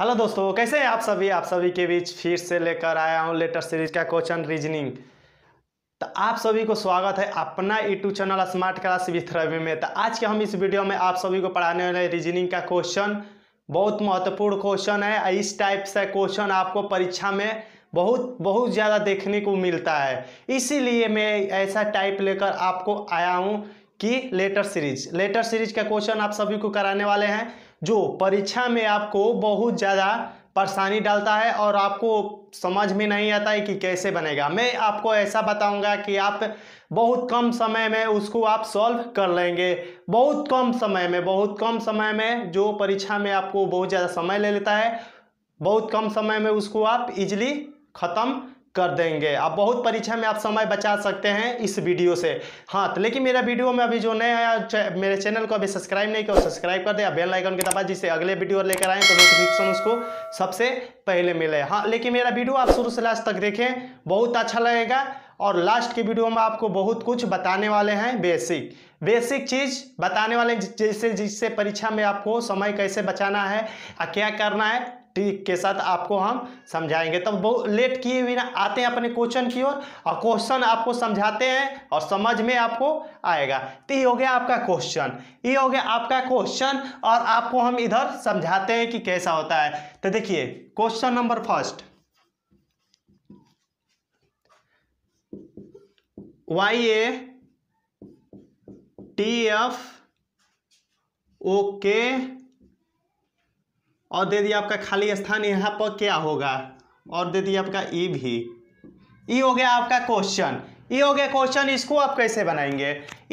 Hello दोस्तों कैसे हैं आप सभी आप सभी के बीच फिर से लेकर आया हूँ लेटर सीरीज का क्वेश्चन रीजनिंग तो आप सभी को स्वागत है अपना YouTube channel smart class with Ravi में तो आज के हम इस वीडियो में आप सभी को पढ़ाने वाले रीजनिंग का क्वेश्चन बहुत महत्वपूर्ण क्वेश्चन है इस टाइप से क्वेश्चन आपको परीक्षा में बहुत बहुत ज़्यादा देखने को मिलता है इसीलिए मैं ऐसा टाइप लेकर आपको आया हूँ कि लेटर सीरीज लेटर सीरीज का क्वेश्चन आप सभी को कराने वाले हैं जो परीक्षा में आपको बहुत ज़्यादा परेशानी डालता है और आपको समझ में नहीं आता है कि कैसे बनेगा मैं आपको ऐसा बताऊंगा कि आप बहुत कम समय में उसको आप सॉल्व कर लेंगे बहुत कम समय में बहुत कम समय में जो परीक्षा में आपको बहुत ज़्यादा समय ले लेता है बहुत कम समय में उसको आप इजली ख़त्म कर देंगे आप बहुत परीक्षा में आप समय बचा सकते हैं इस वीडियो से हाँ तो लेकिन मेरा वीडियो में अभी जो नया आया मेरे चैनल को अभी सब्सक्राइब नहीं किया सब्सक्राइब कर दिया बेल आइकन के दबा जिससे अगले वीडियो लेकर आए तो नोटिफिकेशन उसको सबसे पहले मिले हाँ लेकिन मेरा वीडियो आप शुरू से लास्ट तक देखें बहुत अच्छा लगेगा और लास्ट के वीडियो में आपको बहुत कुछ बताने वाले हैं बेसिक बेसिक चीज़ बताने वाले जैसे जिससे परीक्षा में आपको समय कैसे बचाना है क्या करना है ट्रिक के साथ आपको हम समझाएंगे तब बहुत लेट किए बिना आते हैं अपने क्वेश्चन की ओर और क्वेश्चन आपको समझाते हैं और समझ में आपको आएगा तो ये हो गया आपका क्वेश्चन ये हो गया आपका क्वेश्चन और आपको हम इधर समझाते हैं कि कैसा होता है तो देखिए question number first Y A T F okay और दे दिया आपका खाली स्थान यहाँ पर क्या होगा और दे दिया आपका ई e भी ये e हो गया आपका क्वेश्चन ये e हो गया क्वेश्चन इसको आप कैसे बनाएंगे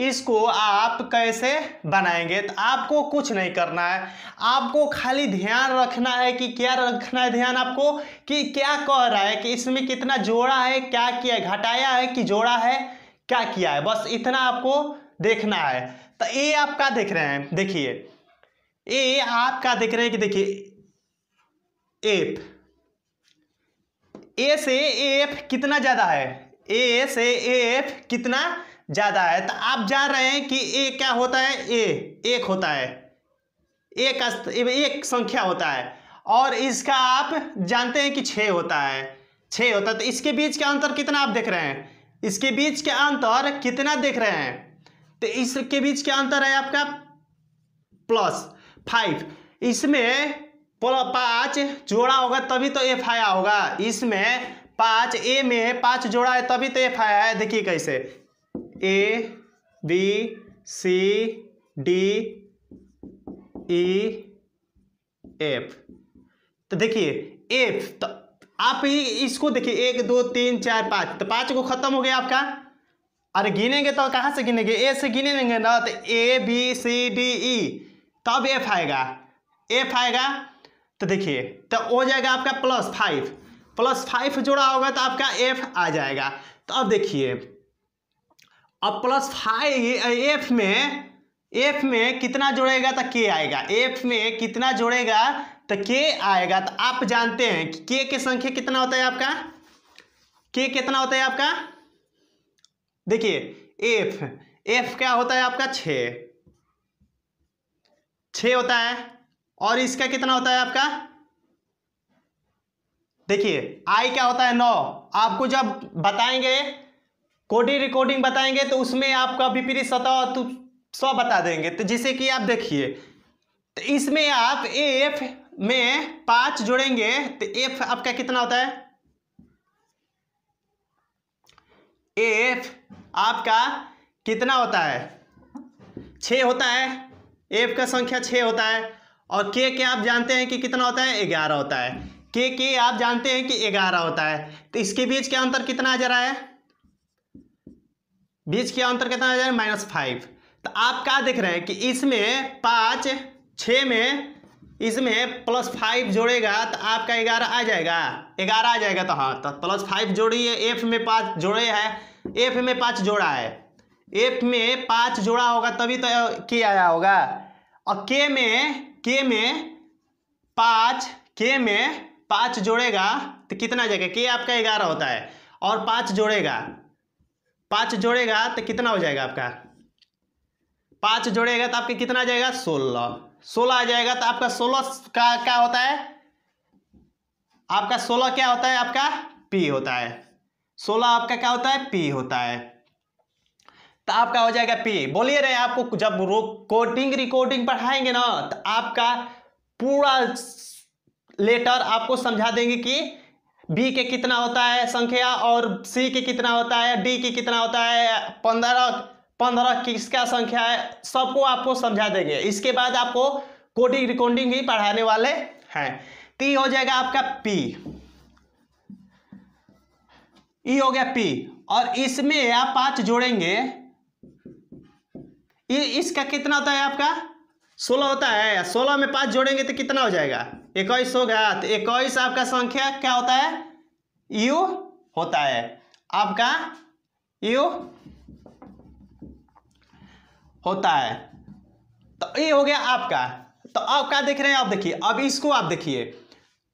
इसको आप कैसे बनाएंगे तो आपको कुछ नहीं करना है आपको खाली ध्यान रखना है कि क्या रखना है ध्यान आपको कि क्या कह रहा है कि इसमें कितना जोड़ा है क्या किया है घटाया है कि जोड़ा है क्या किया है बस इतना आपको देखना है तो ये क्या देख रहे हैं देखिए ए आप क्या देख रहे हैं कि देखिए एफ ए से एफ कितना ज़्यादा है ए से एफ कितना ज़्यादा है तो आप जान रहे हैं कि ए क्या होता है ए एक होता है एक एक संख्या होता है और इसका आप जानते हैं कि छ होता है छ होता है तो इसके बीच का अंतर कितना आप देख रहे हैं इसके बीच के अंतर कितना देख रहे हैं तो इसके बीच का अंतर है आपका प्लस फाइव इसमें पाँच जोड़ा होगा तभी तो एफ आया होगा इसमें पाँच ए में पाँच जोड़ा है तभी तो एफ आया है देखिए कैसे A B C D E F तो देखिए एफ तो आप इसको देखिए एक दो तीन चार पाँच तो पाँच को खत्म हो गया आपका अरे गिनेंगे तो कहाँ से गिनेंगे ए से गिने लेंगे ना तो ए बी सी डी ई तब एफ आएगा एफ आएगा तो देखिए तो हो जाएगा आपका प्लस फाइव प्लस फाइव जोड़ा होगा तो आपका एफ आ जाएगा तो अब देखिए अब प्लस फाइव एफ में एफ में कितना जोड़ेगा तो के आएगा एफ में कितना जोड़ेगा तो के आएगा तो आप जानते हैं कि के के संख्या कितना होता है आपका के कितना होता है आपका देखिए एफ एफ क्या होता है आपका छः छ होता है और इसका कितना होता है आपका देखिए आई क्या होता है नौ आपको जब बताएंगे कोडिंग रिकॉर्डिंग बताएंगे तो उसमें आपका विपरीत सतह तो सौ बता देंगे तो जिसे कि आप देखिए तो इसमें आप एफ में पांच जोड़ेंगे तो एफ आपका कितना होता है एफ आपका कितना होता है छ होता है एफ का संख्या छः होता है और के के आप जानते हैं कि कितना होता है ग्यारह होता है के के आप जानते हैं कि ग्यारह होता है तो इसके बीच क्या अंतर कितना आ जा रहा है बीच क्या अंतर कितना आ जा रहा है माइनस फाइव तो आप क्या देख रहे हैं कि इसमें पाँच छ में इसमें प्लस फाइव जोड़ेगा तो आपका ग्यारह आ जाएगा ग्यारह आ जाएगा तो हाँ तो प्लस फाइव जोड़िए एफ में पाँच जोड़े है एफ में पाँच जोड़ा है एफ में पाँच जोड़ा होगा तभी तो के आया होगा और के में के में पाँच के में पाँच जोड़ेगा तो कितना जाएगा के आपका ग्यारह होता है और पाँच जोड़ेगा पाँच जोड़ेगा तो कितना हो जाएगा आपका पाँच जोड़ेगा तो आपके कितना जाएगा सोलह सोलह आ जाएगा तो आपका सोलह का क्या होता है आपका सोलह क्या होता है आपका पी होता है सोलह आपका क्या होता है पी होता है तो आपका हो जाएगा पी बोलिए रहे आपको जब कोटिंग रिकॉर्डिंग पढ़ाएंगे ना तो आपका पूरा लेटर आपको समझा देंगे कि बी के कितना होता है संख्या और सी के कितना होता है डी के कितना होता है पंद्रह पंद्रह किसका संख्या है सबको आपको समझा देंगे इसके बाद आपको कोडिंग रिकॉर्डिंग ही पढ़ाने वाले हैं तो हो जाएगा आपका पी ई e हो गया पी और इसमें आप पांच जोड़ेंगे ये इसका कितना होता है आपका सोलह होता है सोलह में पाँच जोड़ेंगे तो कितना हो जाएगा इक्कीस होगा तो इक्कीस आपका संख्या क्या होता है यू होता है आपका यू होता है तो ये हो गया आपका तो अब क्या देख रहे हैं आप देखिए अब इसको आप देखिए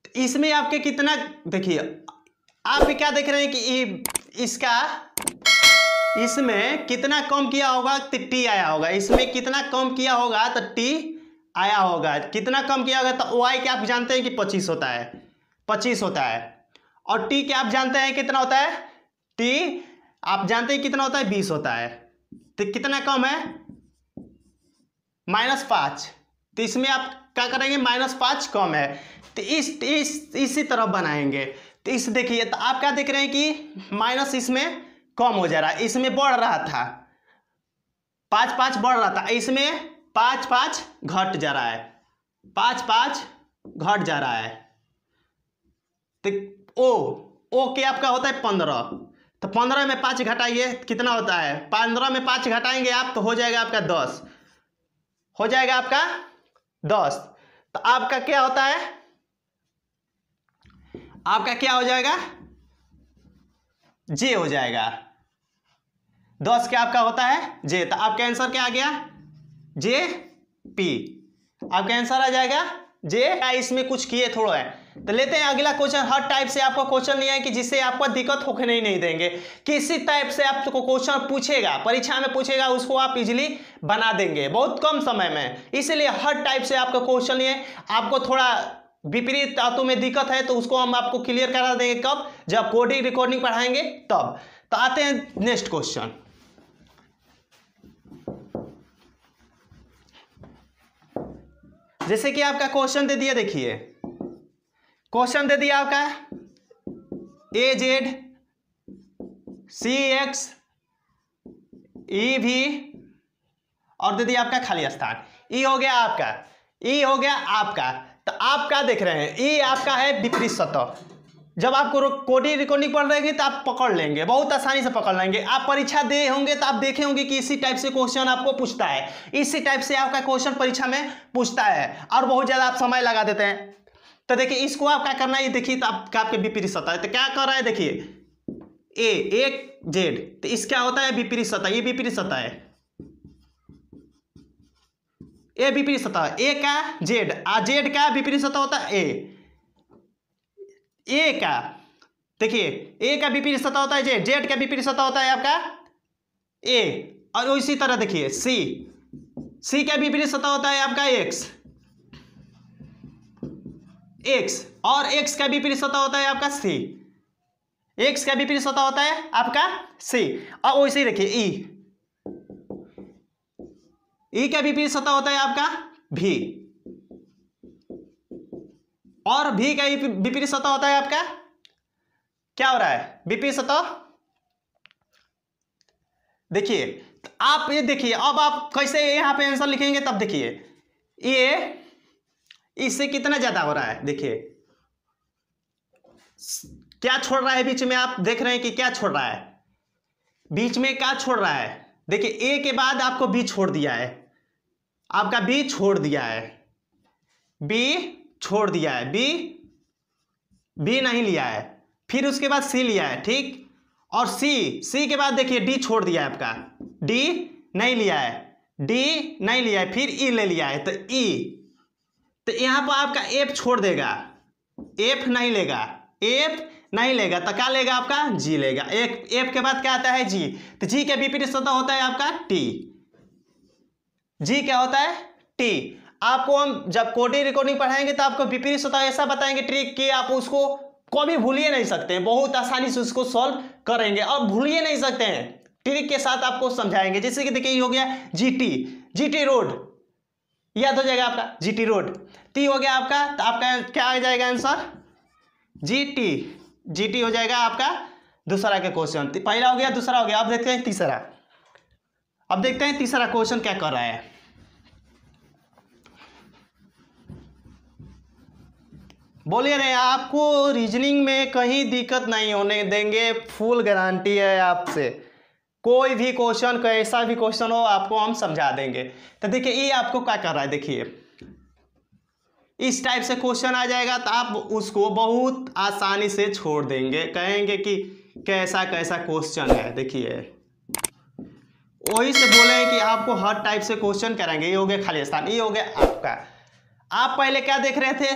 तो इसमें आपके कितना देखिए आप क्या देख रहे हैं कि इसका इसमें कितना कम किया होगा तो टी आया होगा इसमें कितना कम किया होगा तो टी आया होगा कितना कम किया होगा तो वाई क्या आप जानते हैं कि पच्चीस होता है पच्चीस होता है और टी क्या आप जानते हैं कितना होता है टी आप जानते हैं कितना होता है बीस होता है तो कितना कम है माइनस पाँच तो इसमें आप क्या करेंगे माइनस पाँच कम है तो इस इस इसी तरह बनाएंगे तो इस देखिए तो आप क्या देख रहे हैं कि माइनस इसमें कम हो जा रहा है इसमें बढ़ रहा था पाँच पाँच बढ़ रहा था इसमें पाँच पाँच घट जा रहा है पाँच पाँच घट जा रहा है तो ओ ओ के आपका होता है पंद्रह तो पंद्रह में पाँच घटाइए कितना होता है पंद्रह में पाँच घटाएंगे आप तो हो जाएगा आपका दस हो जाएगा आपका दस तो आपका क्या होता है आपका क्या हो जाएगा जे हो जाएगा दस क्या आपका होता है जे तो आपका आंसर क्या आ गया जे पी आपका आंसर आ जाएगा जे इसमें कुछ किए थोड़ा है तो लेते हैं अगला क्वेश्चन हर टाइप से आपको क्वेश्चन नहीं है कि जिससे आपको दिक्कत होने नहीं नहीं देंगे किसी टाइप से आपको क्वेश्चन पूछेगा परीक्षा में पूछेगा उसको आप इजीली बना देंगे बहुत कम समय में इसलिए हर टाइप से आपका क्वेश्चन नहीं है आपको थोड़ा विपरीत तत्व में दिक्कत है तो उसको हम आपको क्लियर करा देंगे कब जब कोडिंग रिकॉर्डिंग पढ़ाएंगे तब तो आते हैं नेक्स्ट क्वेश्चन जैसे कि आपका क्वेश्चन दे दिया देखिए क्वेश्चन दे दिया आपका ए जेड सी एक्स ई भी और दे दिया आपका खाली स्थान ई e हो गया आपका ई e हो गया आपका तो आपका देख रहे हैं ई e आपका है विपरीत सतह जब आप कोडिंग रिकॉर्डिंग पढ़ रहेंगे तो आप पकड़ लेंगे बहुत आसानी से पकड़ लेंगे आप परीक्षा दे होंगे तो आप देखे होंगे कि इसी टाइप से क्वेश्चन आपको पूछता है इसी टाइप से आपका क्वेश्चन परीक्षा में पूछता है और बहुत ज़्यादा आप समय लगा देते हैं तो देखिए इसको आप क्या करना है देखिए तो आप, तो आपके विपरीत सतह है तो क्या कर रहा है देखिए ए एक जेड तो इस क्या होता है विपरीत सतह ये विपरीत सतह है ए विपरीत सतह ए का जेड आ जेड का विपरीत सतह होता है ए ए का देखिए ए का विपरीत सतह होता है जे जेड का विपरीत सतह होता है आपका ए और इसी तरह देखिए सी सी का विपरीत सतह होता है आपका एक्स एक्स और एक्स का विपरीत सतह होता है आपका सी एक्स का विपरीत सतह होता है आपका सी और वैसे ही देखिए ई e। ई e का विपरीत सतह होता है आपका भी और भी क्या विपरीत सतह होता है आपका क्या हो रहा है विपरीत सतह देखिए तो आप ये देखिए अब आप कैसे यहां पे आंसर लिखेंगे तब देखिए ये इससे कितना ज्यादा हो रहा है देखिए क्या छोड़ रहा है बीच में आप देख रहे हैं कि क्या छोड़ रहा है बीच में क्या छोड़ रहा है देखिए ए के बाद आपको बी छोड़ दिया है आपका बी छोड़ दिया है बी छोड़ दिया है बी बी नहीं लिया है फिर उसके बाद सी लिया है ठीक और सी सी के बाद देखिए डी छोड़ दिया है आपका डी नहीं लिया है डी नहीं लिया है फिर ई ले लिया है तो ई तो यहां पर आपका एफ छोड़ देगा एफ नहीं लेगा एफ नहीं लेगा तो क्या लेगा आपका जी लेगा एक एफ के बाद क्या आता है जी तो जी के विपरीत सतह होता है आपका टी जी क्या होता है टी आपको हम जब कोडिंग रिकॉर्डिंग पढ़ाएंगे तो आपको विपरीत होता ऐसा बताएंगे ट्रिक कि आप उसको कभी भूलिए नहीं सकते हैं बहुत आसानी से उसको सॉल्व करेंगे और भूलिए नहीं सकते हैं ट्रिक के साथ आपको समझाएंगे जैसे कि देखिए हो गया जीटी जीटी रोड याद हो जाएगा आपका जीटी रोड टी हो गया आपका तो आपका क्या आ जाएगा आंसर जीटी जीटी हो जाएगा आपका दूसरा का क्वेश्चन पहला हो गया दूसरा हो गया अब देखते हैं तीसरा अब देखते हैं तीसरा क्वेश्चन क्या कर रहा है बोलिए रहे आपको रीजनिंग में कहीं दिक्कत नहीं होने देंगे फुल गारंटी है आपसे कोई भी क्वेश्चन कैसा भी क्वेश्चन हो आपको हम समझा देंगे तो देखिए ये आपको क्या कर रहा है देखिए इस टाइप से क्वेश्चन आ जाएगा तो आप उसको बहुत आसानी से छोड़ देंगे कहेंगे कि कैसा कैसा क्वेश्चन है देखिए वही से बोले कि आपको हर टाइप से क्वेश्चन करेंगे ये हो गया खालिस्तान ये हो गया आपका आप पहले क्या देख रहे थे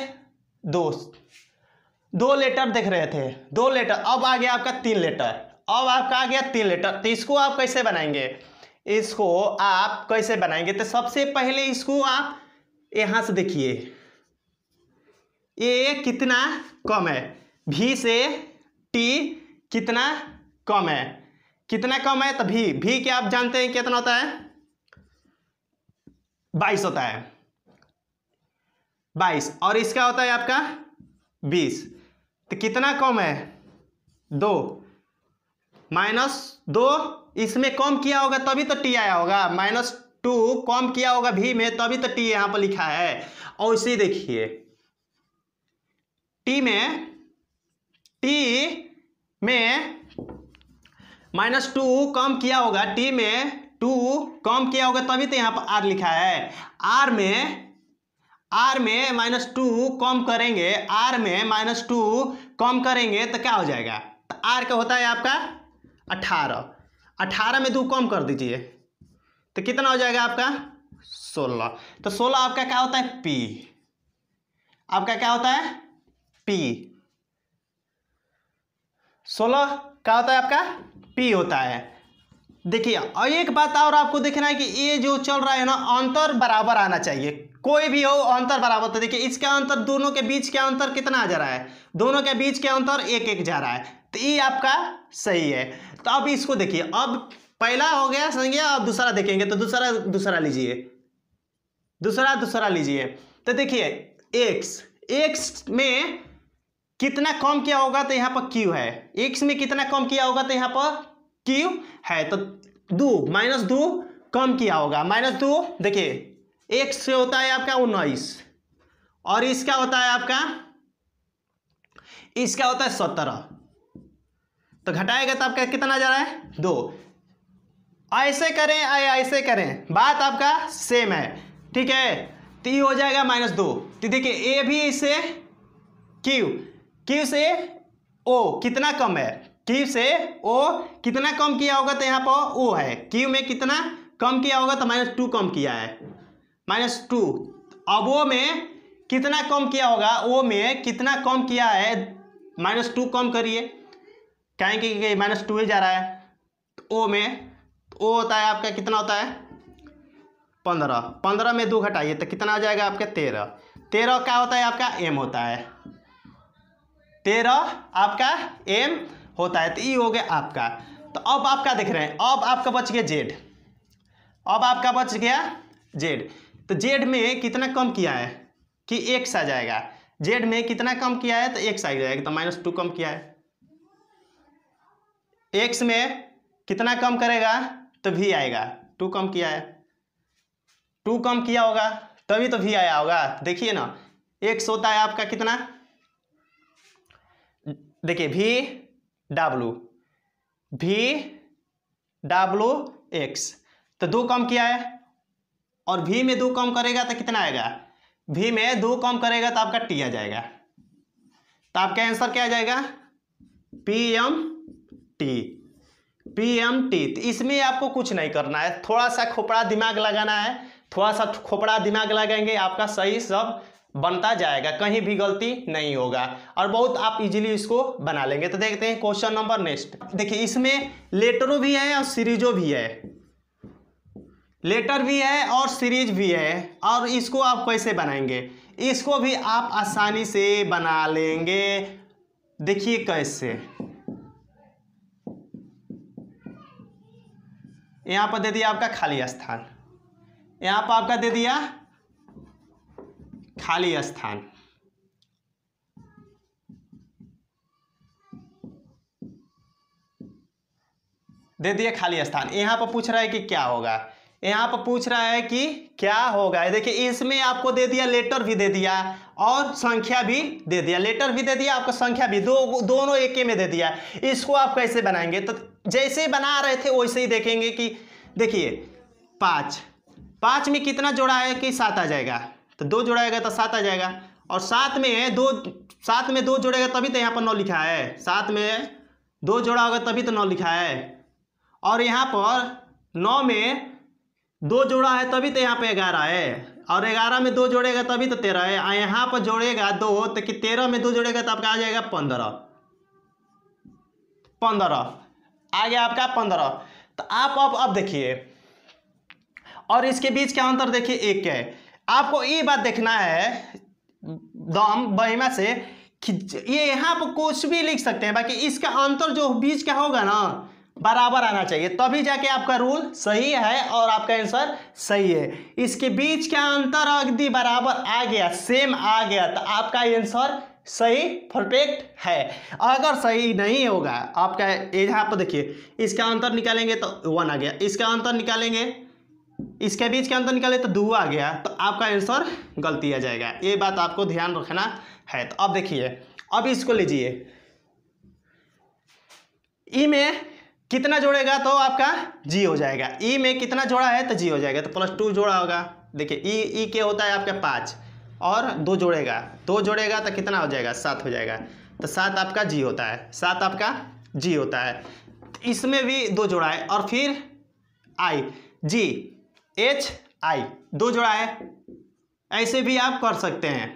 दोस्त दो लेटर देख रहे थे दो लेटर अब आ गया आपका तीन लेटर अब आपका आ गया तीन लेटर तो इसको आप कैसे बनाएंगे इसको आप कैसे बनाएंगे तो सबसे पहले इसको आप यहां से देखिए ये कितना कम है भी से टी कितना कम है कितना कम है तो भी भी क्या आप जानते हैं कितना होता है बाईस होता है बाईस और इसका होता है आपका बीस तो कितना कम है दो माइनस दो इसमें कम किया होगा तभी तो टी आया होगा माइनस टू कम किया होगा भी में तभी तो टी यहां पर लिखा है और इसे देखिए टी में टी में माइनस टू कम किया होगा टी में टू कम किया होगा तभी तो यहां पर आर लिखा है आर में आर में माइनस टू कॉम करेंगे आर में माइनस टू कॉम करेंगे तो क्या हो जाएगा तो आर का होता है आपका अठारह अठारह में दो कॉम कर दीजिए तो कितना हो जाएगा आपका सोलह तो सोलह आपका क्या होता है पी आपका क्या होता है पी सोलह क्या होता है आपका पी होता है देखिए और एक बात और आपको देखना है कि ये जो चल रहा है ना अंतर बराबर आना चाहिए कोई भी हो अंतर बराबर तो देखिए इसका अंतर दोनों के बीच क्या अंतर कितना जा रहा है दोनों के बीच क्या अंतर एक एक जा रहा है तो ये आपका सही है तो अब इसको देखिए अब पहला हो गया समझिए अब दूसरा देखेंगे तो दूसरा दूसरा लीजिए दूसरा दूसरा लीजिए तो देखिए एक्स एक्स में कितना कम किया होगा तो यहाँ पर क्यू है एक्स में कितना कम किया होगा तो यहाँ पर क्यू है तो दो माइनस दो कम किया होगा माइनस दो देखिए एक से होता है आपका उन्नीस और इसका होता है आपका इसका होता है सत्रह तो घटाएगा तो आपका कितना जा रहा है दो ऐसे करें आए ऐसे करें बात आपका सेम है ठीक है तो हो जाएगा माइनस दो तो देखिए ए भी इससे क्यू क्यू से ओ कितना कम है क्यू से ओ कितना कम किया होगा तो यहाँ पर ओ है क्यू में कितना कम किया होगा तो माइनस टू कम किया है माइनस टू अब ओ में कितना कम किया होगा ओ में कितना कम किया है माइनस टू कम करिए कहेंगे कि माइनस टू ही जा रहा है ओ तो में ओ होता है आपका कितना होता है पंद्रह पंद्रह में दो घटाइए तो कितना आ जाएगा आपका तेरह तेरह क्या होता है आपका एम होता है तेरह आपका एम होता है तो ई हो गया आपका तो अब आपका देख रहे हैं अब आपका बच गया जेड अब आपका बच गया जेड तो जेड में कितना कम किया है कि एक्स आ जाएगा जेड में कितना कम किया है तो एक्स आ जाएगा तो माइनस टू कम किया है एक्स में कितना कम करेगा तो भी आएगा टू कम किया है टू कम किया होगा तभी तो भी आया होगा देखिए ना एक्स होता है आपका कितना देखिए भी डब्लू भी डब्लू एक्स तो दो कम किया है और भी में दो कम करेगा तो कितना आएगा भी में दो कम करेगा तो आपका टी आ जाएगा तो आपका आंसर क्या आ जाएगा P M T P M T तो इसमें आपको कुछ नहीं करना है थोड़ा सा खोपड़ा दिमाग लगाना है थोड़ा सा खोपड़ा दिमाग लगाएंगे आपका सही सब बनता जाएगा कहीं भी गलती नहीं होगा और बहुत आप इजीली इसको बना लेंगे तो देखते हैं क्वेश्चन नंबर नेक्स्ट देखिए इसमें लेटरों भी है और सीरीजों भी है लेटर भी है और सीरीज भी है और इसको आप कैसे बनाएंगे इसको भी आप आसानी से बना लेंगे देखिए कैसे यहाँ पर दे दिया आपका खाली स्थान यहाँ पर आपका दे दिया खाली स्थान दे दिया खाली स्थान यहाँ पर पूछ रहा है कि क्या होगा यहाँ पर पूछ रहा है कि क्या होगा देखिए इसमें आपको दे दिया लेटर भी दे दिया और संख्या भी दे दिया लेटर भी दे दिया आपको संख्या भी दो दोनों एक में दे दिया इसको आप कैसे बनाएंगे तो जैसे बना रहे थे वैसे ही देखेंगे कि देखिए पाँच पाँच में कितना जोड़ा है कि सात आ जाएगा तो दो जोड़ाएगा तो सात आ जाएगा और सात में दो सात में दो जोड़ेगा तभी तो यहाँ पर नौ लिखा है सात में दो जोड़ा होगा तभी तो नौ लिखा है और यहाँ पर नौ में दो जोड़ा है तभी तो यहाँ पे ग्यारह है और ग्यारह में दो जोड़ेगा तभी तो तेरह है और यहाँ पर जोड़ेगा दो तो कि तेरह में दो जोड़ेगा तो आपका आ जाएगा पंद्रह पंद्रह आ गया आपका पंद्रह तो आप अब अब देखिए और इसके बीच का अंतर देखिए एक है आपको ये बात देखना है दम बहिमा से कि ये यहाँ पर कुछ भी लिख सकते हैं बाकी इसका अंतर जो बीच का होगा ना बराबर आना चाहिए तभी जाके आपका रूल सही है और आपका आंसर सही है इसके बीच का अंतर अगदी बराबर आ गया सेम आ गया तो आपका आंसर सही परफेक्ट है अगर सही नहीं होगा आपका यहाँ पर देखिए इसका अंतर निकालेंगे तो वन आ गया इसका अंतर निकालेंगे इसके बीच के अंतर निकाले तो दो आ गया तो आपका आंसर गलती आ जाएगा ये बात आपको ध्यान रखना है तो अब देखिए अब इसको लीजिए इमें e में कितना जोड़ेगा तो आपका जी हो जाएगा ई e में कितना जोड़ा है तो जी हो जाएगा तो प्लस टू जोड़ा होगा देखिए ई ई के होता है आपका पाँच और दो जोड़ेगा दो जोड़ेगा तो कितना हो जाएगा सात हो जाएगा तो सात आपका जी होता है सात आपका जी होता है तो इसमें भी दो जोड़ा है और फिर आई जी एच आई दो जोड़ा है ऐसे भी आप कर सकते हैं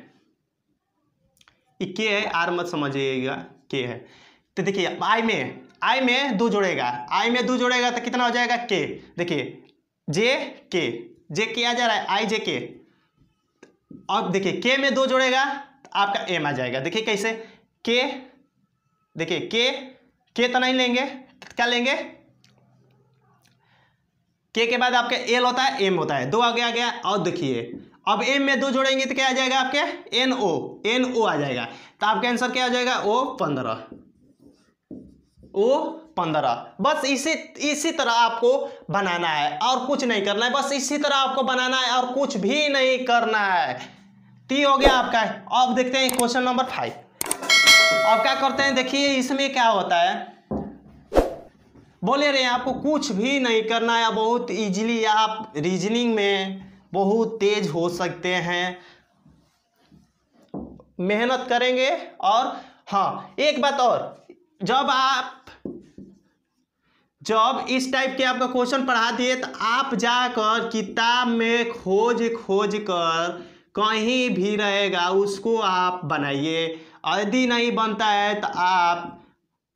के है आर मत समझिएगा के है तो देखिए आई में आई में दो जोड़ेगा आई में दो जोड़ेगा तो कितना हो जाएगा के देखिए जे के जे के आ जा रहा है आई जे के अब देखिए के में दो जोड़ेगा तो आपका एम आ जाएगा देखिए कैसे के देखिए के के तो नहीं लेंगे तो क्या लेंगे के के बाद आपके एल होता है एम होता है दो आगे आ गया और देखिए अब एम में दो जोड़ेंगे तो क्या आ जाएगा आपके एन ओ एन ओ आ जाएगा तो आपका आंसर क्या हो जाएगा ओ पंद्रह ओ पंद्रह बस इसी इसी तरह आपको बनाना है और कुछ नहीं करना है बस इसी तरह आपको बनाना है और कुछ भी नहीं करना है टी हो गया आपका अब देखते हैं क्वेश्चन नंबर फाइव अब क्या करते हैं देखिए इसमें क्या होता है बोले रहे आपको कुछ भी नहीं करना है बहुत इजीली आप रीजनिंग में बहुत तेज हो सकते हैं मेहनत करेंगे और हाँ एक बात और जब आप जब इस टाइप के आपका क्वेश्चन पढ़ा दिए तो आप जाकर किताब में खोज खोज कर कहीं भी रहेगा उसको आप बनाइए यदि नहीं बनता है तो आप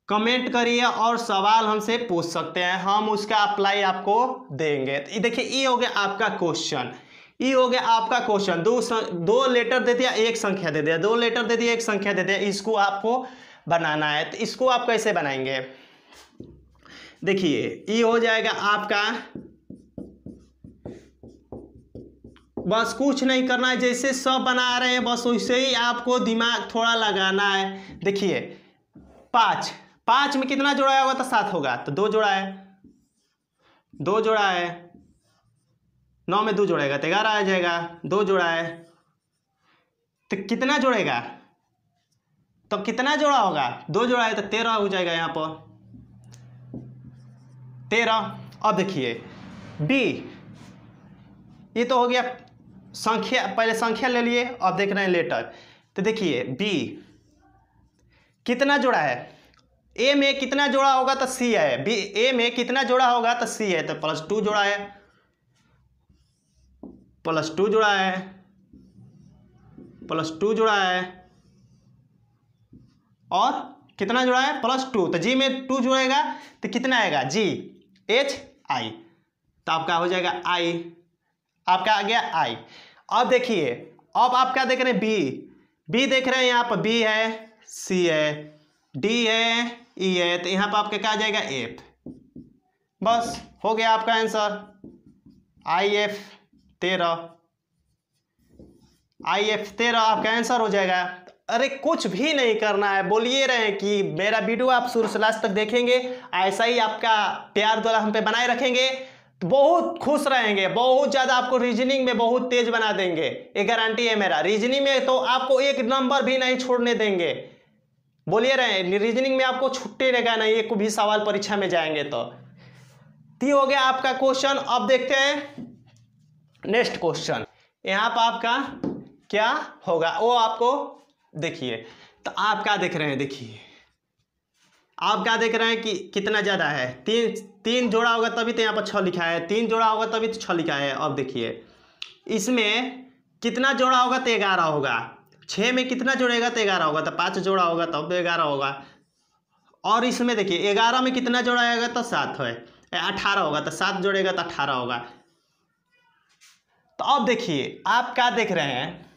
कमेंट करिए और सवाल हमसे पूछ सकते हैं हम उसका अप्लाई आपको देंगे तो देखिए ये हो गया आपका क्वेश्चन ये हो गया आपका क्वेश्चन दो दो लेटर दे दिया एक संख्या दे दिया दो लेटर दे दिया एक संख्या दे दिया इसको आपको बनाना है तो इसको आप कैसे बनाएंगे देखिए ये हो जाएगा आपका बस कुछ नहीं करना है जैसे सब बना रहे हैं बस उसे ही आपको दिमाग थोड़ा लगाना है देखिए पाँच पाँच में कितना जोड़ा होगा तो सात होगा तो दो जोड़ा है दो जोड़ा है नौ में दो जोड़ेगा तो ग्यारह आ जाएगा दो जोड़ा है तो कितना जोड़ेगा तो कितना जोड़ा होगा दो जोड़ा है तो तेरह हो जाएगा यहाँ पर तेरह अब देखिए बी ये तो हो गया संख्या पहले संख्या ले लिए अब देख रहे हैं लेटर तो देखिए बी कितना जोड़ा है ए में कितना जोड़ा होगा तो सी है बी ए में कितना जोड़ा होगा तो सी है तो प्लस टू जोड़ा है प्लस टू जोड़ा है प्लस टू जोड़ा है और कितना जुड़ा है प्लस टू तो जी में टू जुड़ेगा तो कितना आएगा जी एच आई तो आपका हो जाएगा आई आपका आ गया आई अब देखिए अब आप क्या देख रहे हैं बी बी देख रहे हैं यहाँ पर बी है सी है डी है ई e है तो यहाँ पर आपका क्या आ जाएगा एफ बस हो गया आपका आंसर आई एफ तेरह आई एफ तेरह आपका आंसर हो जाएगा अरे कुछ भी नहीं करना है बोलिए रहे हैं कि मेरा वीडियो आप शुरू से लास्ट तक देखेंगे ऐसा ही आपका प्यार द्वारा हम पे बनाए रखेंगे तो बहुत खुश रहेंगे बहुत ज़्यादा आपको रीजनिंग में बहुत तेज बना देंगे ये गारंटी है मेरा रीजनिंग में तो आपको एक नंबर भी नहीं छोड़ने देंगे बोलिए रहे रीजनिंग में आपको रहेगा नहीं एक भी सवाल परीक्षा में जाएंगे तो ती हो गया आपका क्वेश्चन अब देखते हैं नेक्स्ट क्वेश्चन यहाँ पर आपका क्या होगा वो आपको देखिए तो आप क्या देख रहे हैं देखिए आप क्या देख रहे हैं कि कितना ज़्यादा है तीन तीन जोड़ा होगा तभी तो यहाँ पर छः लिखा है तीन जोड़ा होगा तभी तो छः लिखा है अब देखिए इसमें कितना जोड़ा होगा तो ग्यारह होगा छः में कितना जोड़ेगा तो ग्यारह होगा तो पाँच जोड़ा होगा तब तो, तो ग्यारह होगा और इसमें देखिए ग्यारह में कितना जोड़ा आएगा तो सात है अठारह होगा तो सात जोड़ेगा तो अठारह होगा तो अब देखिए आप क्या देख रहे हैं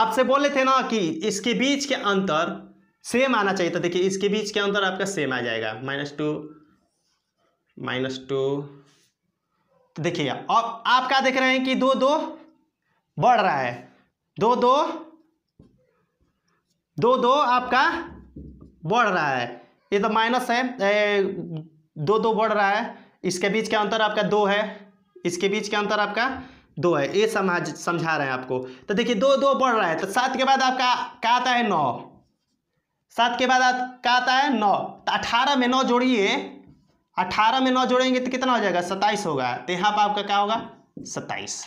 आपसे बोले थे ना कि इसके बीच के अंतर सेम आना चाहिए था तो देखिए इसके बीच के अंतर आपका सेम आ जाएगा माइनस टू माइनस टू तो देखिए अब आप क्या देख रहे हैं कि दो दो बढ़ रहा है दो दो दो दो आपका बढ़ रहा है ये तो माइनस है ए, दो दो बढ़ रहा है इसके बीच का अंतर आपका दो है इसके बीच का अंतर आपका दो है ये समाज समझा रहे हैं आपको तो देखिए दो दो बढ़ रहा है तो सात के बाद आपका क्या आता है नौ सात के बाद क्या आता है नौ तो अठारह में नौ जोड़िए अठारह में नौ जोड़ेंगे तो कितना हो जाएगा सत्ताईस होगा तो यहाँ पर आपका क्या होगा सत्ताईस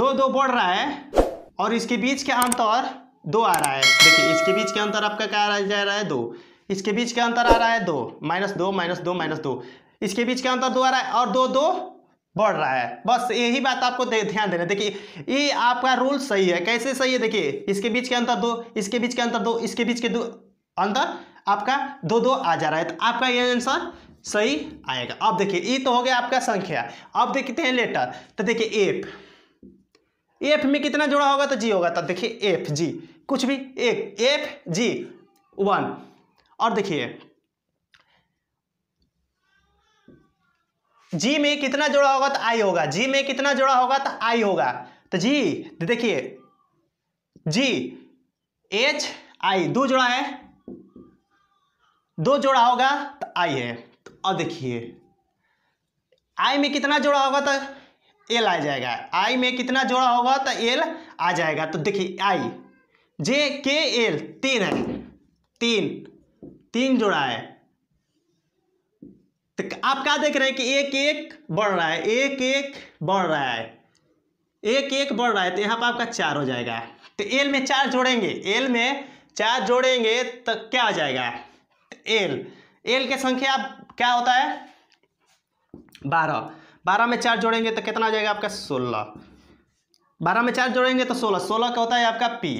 दो दो बढ़ रहा है और इसके बीच के अंतर दो आ रहा है देखिए इसके बीच के अंतर आपका क्या आ जा रहा है दो इसके बीच के अंतर आ रहा है दो माइनस दो माइनस दो माइनस दो इसके बीच के अंतर दो आ रहा है और दो दो बढ़ रहा है बस यही बात आपको ध्यान देना देखिए ये आपका रूल सही है कैसे सही है देखिए इसके बीच के अंतर दो इसके बीच के अंतर दो इसके बीच के दो अंतर आपका दो दो आ जा रहा है तो आपका ये आंसर सही आएगा अब देखिए ये तो हो गया आपका संख्या अब देखते हैं लेटर तो देखिए एफ एफ में कितना जुड़ा होगा तो जी होगा तो देखिए एफ जी कुछ भी एक एफ जी वन और देखिए जी में कितना जोड़ा होगा तो आई होगा जी में कितना जोड़ा होगा तो आई होगा तो जी देखिए जी एच आई दो जोड़ा है दो जोड़ा होगा तो आई है तो अब देखिए आई में कितना जोड़ा होगा तो एल आ जाएगा आई में कितना जोड़ा होगा तो एल आ जाएगा तो देखिए आई जे के एल तीन है तीन तीन जोड़ा है तो आप क्या देख रहे हैं कि एक एक बढ़ रहा है एक एक बढ़ रहा है एक एक बढ़ रहा है तो यहाँ पर आपका चार हो जाएगा तो एल में चार जोड़ेंगे एल में चार जोड़ेंगे तो क्या हो जाएगा एल एल के संख्या क्या होता है बारह बारह में चार जोड़ेंगे तो कितना हो जाएगा आपका सोलह बारह में चार जोड़ेंगे तो सोलह सोलह का होता है आपका पी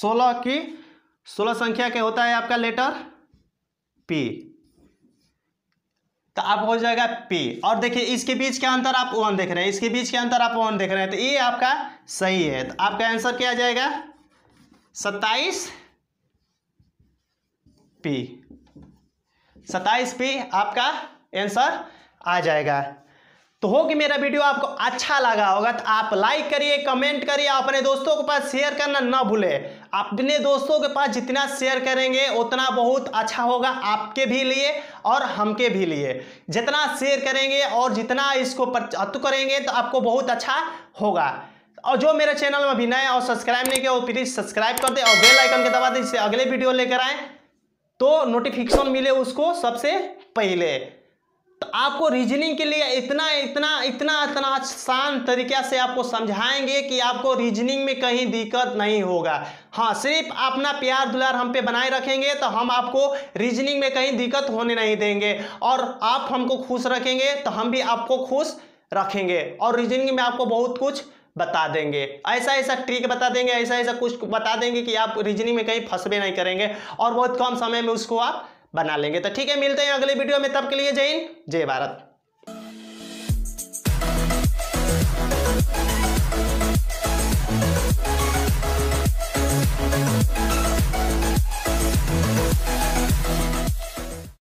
सोलह की सोलह संख्या के होता है आपका लेटर पी तो आप हो जाएगा P और देखिए इसके बीच का अंतर आप वन देख रहे हैं इसके बीच के अंतर आप वन देख रहे हैं तो ये आपका सही है तो आपका आंसर क्या आ जाएगा सत्ताईस पी सत्ताईस पी आपका आंसर आ जाएगा तो हो कि मेरा वीडियो आपको अच्छा लगा होगा तो आप लाइक करिए कमेंट करिए अपने दोस्तों के पास शेयर करना ना भूले अपने दोस्तों के पास जितना शेयर करेंगे उतना बहुत अच्छा होगा आपके भी लिए और हमके भी लिए जितना शेयर करेंगे और जितना इसको प्रचार करेंगे तो आपको बहुत अच्छा होगा और जो मेरे चैनल में अभी नए और सब्सक्राइब नहीं किया वो प्लीज़ सब्सक्राइब कर दे और बेल आइकन के दबा दे जिससे अगले वीडियो लेकर आए तो नोटिफिकेशन मिले उसको सबसे पहले तो आपको रीजनिंग के लिए इतना इतना इतना इतना आसान तरीक़ा से आपको समझाएंगे कि आपको रीजनिंग में कहीं दिक्कत नहीं होगा हाँ सिर्फ अपना प्यार दुलार हम पे बनाए रखेंगे तो हम आपको रीजनिंग में कहीं दिक्कत होने नहीं देंगे और आप हमको खुश रखेंगे तो हम भी आपको खुश रखेंगे और रीजनिंग में आपको बहुत कुछ बता देंगे ऐसा ऐसा ट्रिक बता देंगे ऐसा ऐसा कुछ बता देंगे कि आप रीजनिंग में कहीं फंसबे नहीं करेंगे और बहुत कम समय में उसको आप बना लेंगे तो ठीक है मिलते हैं अगले वीडियो में तब के लिए जय हिंद जय भारत